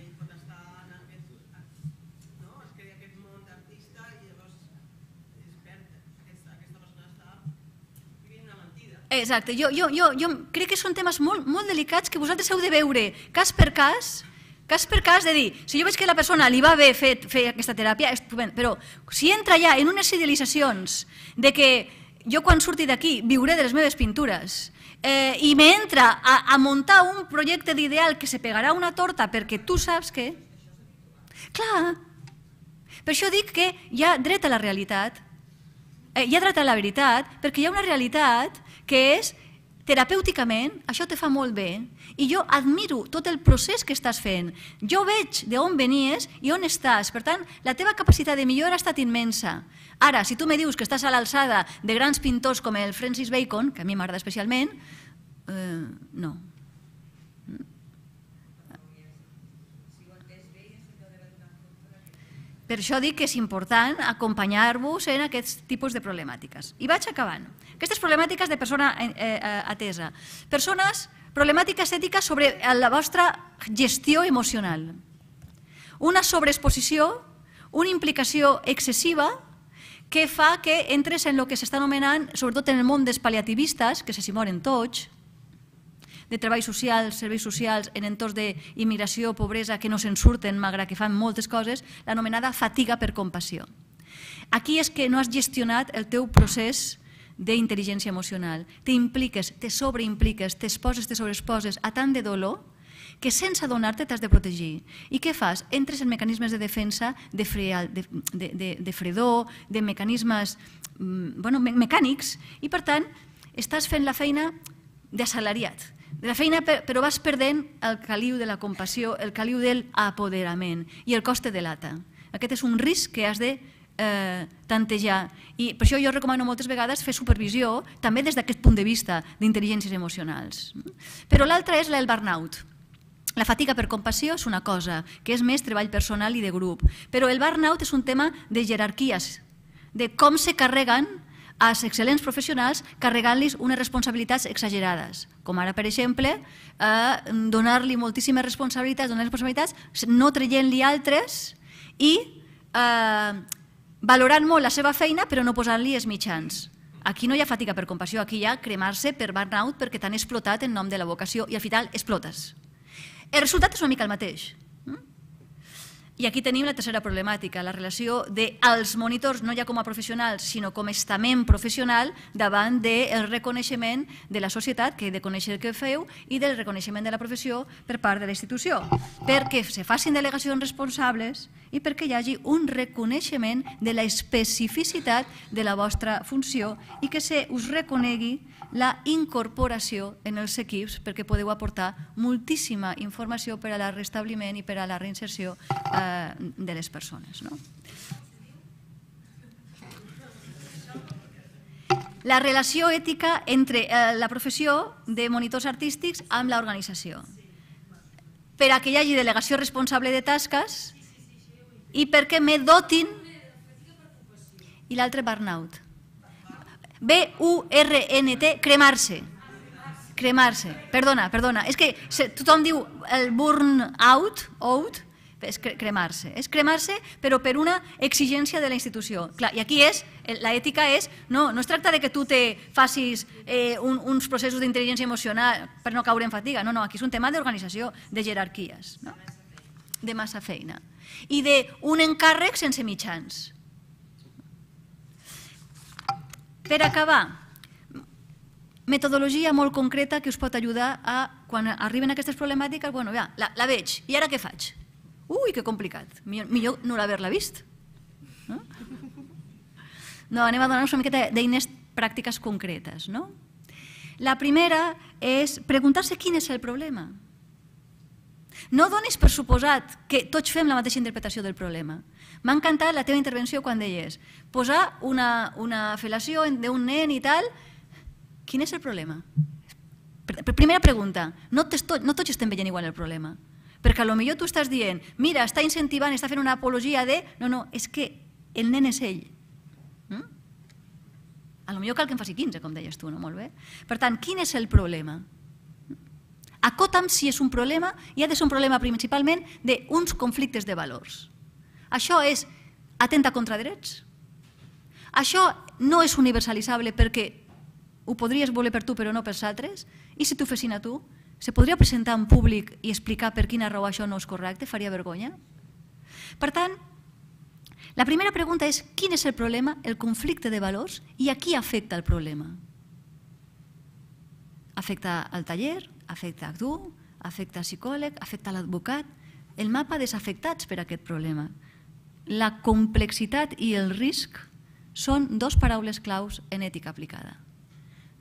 Exacte, jo, jo, jo, jo crec que són temes molt, molt delicats que vosaltres heu de veure cas per cas, cas per cas de dir, si jo veig que la persona li va bé fer, fer aquesta teràpia, estupend, però si entra ja en unes idealitzacions de que jo quan surti d'aquí viuré de les meves pintures, eh, i m'entra a, a muntar un projecte d'ideal que se pegarà una torta perquè tu saps què? Clar, per això dic que hi ha dret a la realitat, eh, hi ha dret a la veritat, perquè hi ha una realitat que és terapèuticament, això te fa molt bé, i jo admiro tot el procés que estàs fent. Jo veig d'on venies i on estàs. Per tant, la teva capacitat de millora ha estat immensa. Ara, si tu me dius que estàs a l'alçada de grans pintors com el Francis Bacon, que a mi m'agrada especialment, eh, no. Per això dic que és important acompanyar-vos en aquests tipus de problemàtiques. I vaig acabant. Aquestes problemàtiques de persona eh, eh atesa. Persones Problemàtica estètica sobre la vostra gestió emocional. Una sobreexposició, una implicació excessiva que fa que entres en el que s'està anomenant, sobretot en el món dels paliativistes, que se s'hi moren tots, de treball social, serveis socials, en entorns d'immigració, pobresa, que no se'n surten, malgrat que fan moltes coses, l'anomenada fatiga per compassió. Aquí és que no has gestionat el teu procés de emocional, t'impliques, te sobreimpliques, t'exposes, te sobreexposes a tant de dolor que sense adonar-te t'has de protegir. I què fas? Entres en mecanismes de defensa de, freal, de, de, de, de fredor, de mecanismes mm, bueno, me mecànics, i per tant estàs fent la feina d'assalariat. De la feina, però vas perdent el caliu de la compassió, el caliu del apoderament i el coste de lata. Aquest és un risc que has de eh, tantejar. I per això jo recomano moltes vegades fer supervisió també des d'aquest punt de vista d'intel·ligències emocionals. Però l'altra és el burnout. La fatiga per compassió és una cosa, que és més treball personal i de grup. Però el burnout és un tema de jerarquies, de com se carreguen als excel·lents professionals carregant-los unes responsabilitats exagerades, com ara, per exemple, eh, donar-li moltíssimes responsabilitats, donar li responsabilitats, no traient-li altres i eh, valorant molt la seva feina però no posant-li els mitjans. Aquí no hi ha fatiga per compassió, aquí hi ha cremar-se per burnout perquè t'han explotat en nom de la vocació i al final explotes. El resultat és una mica el mateix. I aquí tenim la tercera problemàtica, la relació dels monitors, no ja com a professionals, sinó com a estament professional davant del reconeixement de la societat, que he de conèixer el que feu, i del reconeixement de la professió per part de la institució, perquè se facin delegacions responsables i perquè hi hagi un reconeixement de la especificitat de la vostra funció i que se us reconegui la incorporació en els equips perquè podeu aportar moltíssima informació per a la restabliment i per a la reinserció eh, de les persones. No? La relació ètica entre eh, la professió de monitors artístics amb l'organització. Per a que hi hagi delegació responsable de tasques i perquè me dotin... I l'altre, burnout. B-U-R-N-T, cremar-se. Cremar-se. Perdona, perdona. És que tothom diu el burn out, out, és cremar-se. És cremar-se, però per una exigència de la institució. Clar, I aquí és, la ètica és, no, no es tracta de que tu te facis eh, un, uns processos d'intel·ligència emocional per no caure en fatiga. No, no, aquí és un tema d'organització, de jerarquies, no? de massa feina. I d'un encàrrec sense mitjans. Per acabar, metodologia molt concreta que us pot ajudar a, quan arriben aquestes problemàtiques, bueno, ja, la, la veig, i ara què faig? Ui, que complicat, millor, millor no l'haver-la vist. No? no, anem a donar-nos una miqueta d'eines pràctiques concretes. No? La primera és preguntar-se quin és el problema. No donis per suposat que tots fem la mateixa interpretació del problema. M'ha encantat la teva intervenció quan deies posar una, una fel·lació d'un nen i tal. Quin és el problema? Primera pregunta. No, no tots estem veient igual el problema. Perquè a lo tu estàs dient, mira, està incentivant, està fent una apologia de... No, no, és que el nen és ell. Mm? A lo millor cal que en faci 15, com deies tu, no? Molt bé. Per tant, quin és el problema? A si és un problema, i ha de ser un problema principalment d'uns conflictes de valors. Això és atenta contra drets? Això no és universalitzable perquè ho podries voler per tu però no per altres? I si t'ho fessin a tu? Se podria presentar en públic i explicar per quina raó això no és correcte? Faria vergonya? Per tant, la primera pregunta és quin és el problema, el conflicte de valors i a qui afecta el problema? Afecta al taller, afecta a tu, afecta al psicòleg, afecta a l'advocat. El mapa desafectats per aquest problema la complexitat i el risc són dos paraules claus en ètica aplicada.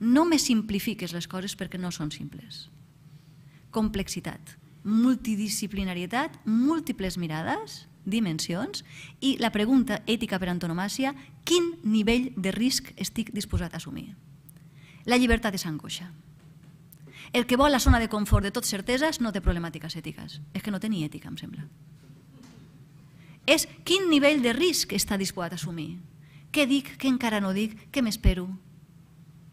No me simplifiques les coses perquè no són simples. Complexitat, multidisciplinarietat, múltiples mirades, dimensions i la pregunta ètica per antonomàcia, quin nivell de risc estic disposat a assumir? La llibertat és angoixa. El que vol la zona de confort de tot certeses no té problemàtiques ètiques. És que no té ni ètica, em sembla és quin nivell de risc està disposat a assumir. Què dic, què encara no dic, què m'espero?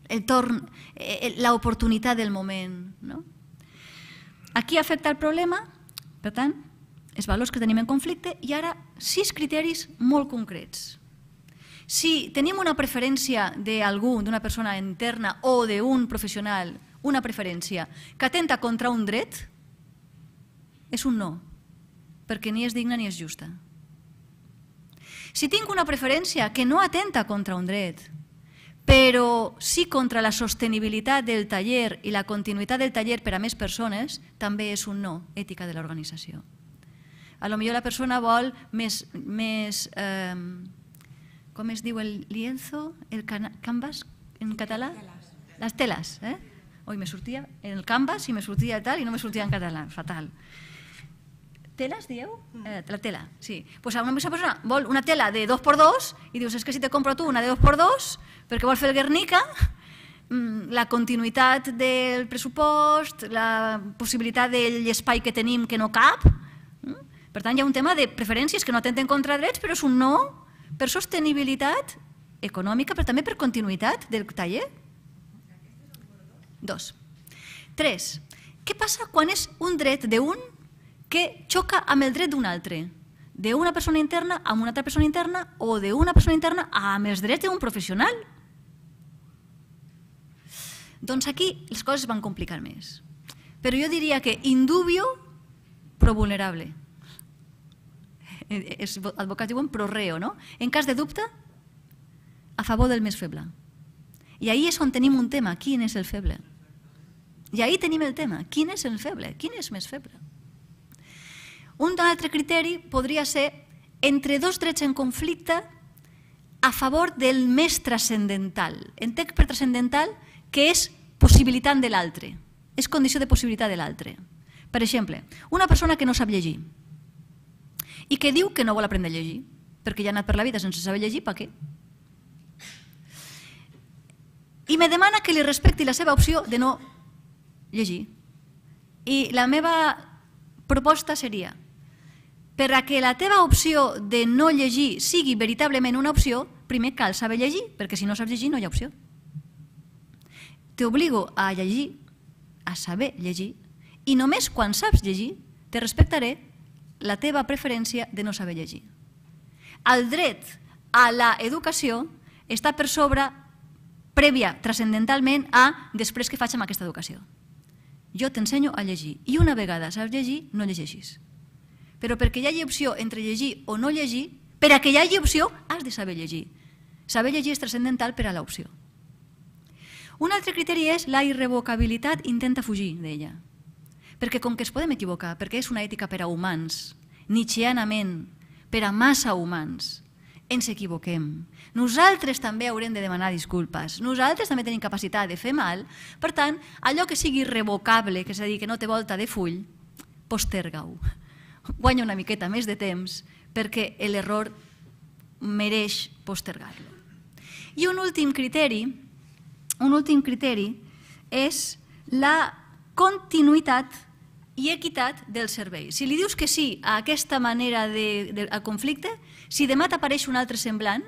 El torn, eh, l'oportunitat del moment. No? Aquí afecta el problema, per tant, els valors que tenim en conflicte i ara sis criteris molt concrets. Si tenim una preferència d'algú, d'una persona interna o d'un professional, una preferència que atenta contra un dret, és un no, perquè ni és digna ni és justa. Si tinc una preferència que no atenta contra un dret, però sí contra la sostenibilitat del taller i la continuïtat del taller per a més persones, també és un no ètica de l'organització. A lo millor la persona vol més, més eh, com es diu el lienzo, el canvas en català? Les teles. Eh? Oi, me sortia en el canvas i me sortia tal i no me sortia en català, fatal. Fatal. Teles, dieu? Mm. Eh, la tela, sí. Pues a una persona vol una tela de 2x2 i dius, és que si te compro tu una de 2x2 perquè vol fer el Guernica, mm, la continuïtat del pressupost, la possibilitat de l'espai que tenim que no cap... Mm? Per tant, hi ha un tema de preferències que no atenten contra drets, però és un no per sostenibilitat econòmica, però també per continuïtat del taller. Dos. Tres. Què passa quan és un dret d'un que xoca amb el dret d'un altre, d'una persona interna amb una altra persona interna o d'una persona interna amb els drets d'un professional. Doncs aquí les coses van complicar més. Però jo diria que indubio pro vulnerable. Eh, els advocats diuen pro reo, no? En cas de dubte, a favor del més feble. I ahir és on tenim un tema, quin és el feble. I ahir tenim el tema, quin és el feble, quin és més feble. Un altre criteri podria ser entre dos drets en conflicte a favor del més transcendental. Entenc per transcendental que és possibilitant de l'altre, és condició de possibilitat de l'altre. Per exemple, una persona que no sap llegir i que diu que no vol aprendre a llegir, perquè ja ha anat per la vida sense saber llegir, per què? I me demana que li respecti la seva opció de no llegir. I la meva proposta seria per a que la teva opció de no llegir sigui veritablement una opció, primer cal saber llegir, perquè si no saps llegir no hi ha opció. T'obligo a llegir, a saber llegir, i només quan saps llegir te respectaré la teva preferència de no saber llegir. El dret a la educació està per sobre, prèvia, transcendentalment, a després que faig amb aquesta educació. Jo t'ensenyo a llegir i una vegada saps llegir, no llegeixis. Però perquè hi hagi opció entre llegir o no llegir, per a que hi hagi opció has de saber llegir. Saber llegir és transcendental per a l'opció. Un altre criteri és la irrevocabilitat, intenta fugir d'ella. Perquè com que es podem equivocar, perquè és una ètica per a humans, nietzscheanament, per a massa humans, ens equivoquem. Nosaltres també haurem de demanar disculpes. Nosaltres també tenim capacitat de fer mal. Per tant, allò que sigui irrevocable, que és a dir, que no té volta de full, posterga-ho guanya una miqueta més de temps perquè l'error mereix postergar-lo. I un últim criteri, un últim criteri és la continuïtat i equitat del servei. Si li dius que sí a aquesta manera de, de a conflicte, si demà t'apareix un altre semblant,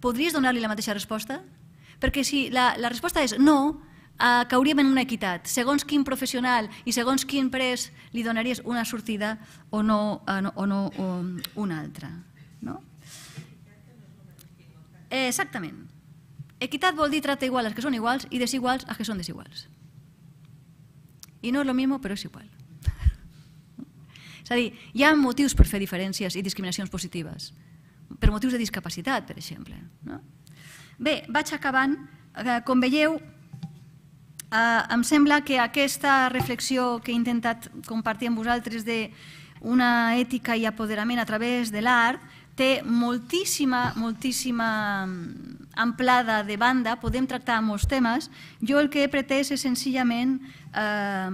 podries donar-li la mateixa resposta? Perquè si la, la resposta és no, eh, cauríem en una equitat. Segons quin professional i segons quin pres li donaries una sortida o no, eh, o no o mm, una altra. No? Eh, exactament. Equitat vol dir tracte igual als que són iguals i desiguals als que són desiguals. I no és lo mismo, però és igual. és a dir, hi ha motius per fer diferències i discriminacions positives, per motius de discapacitat, per exemple. No? Bé, vaig acabant. Eh, com veieu, Ah, em sembla que aquesta reflexió que he intentat compartir amb vosaltres de una ètica i apoderament a través de l'art té moltíssima, moltíssima mm, amplada de banda, podem tractar molts temes. Jo el que he pretès és senzillament eh,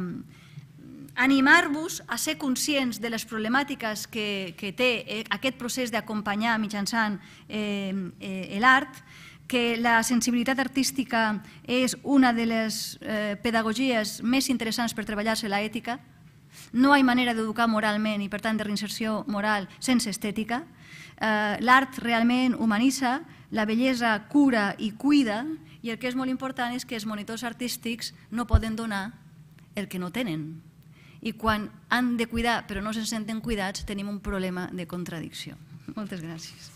animar-vos a ser conscients de les problemàtiques que, que té eh, aquest procés d'acompanyar mitjançant eh, i eh, que la sensibilitat artística és una de les eh, pedagogies més interessants per treballar-se la ètica, no hi ha manera d'educar moralment i, per tant, de reinserció moral sense estètica. Eh, l'art realment humanitza, la bellesa cura i cuida, i el que és molt important és que els monitors artístics no poden donar el que no tenen. I quan han de cuidar però no se senten cuidats, tenim un problema de contradicció. Moltes gràcies.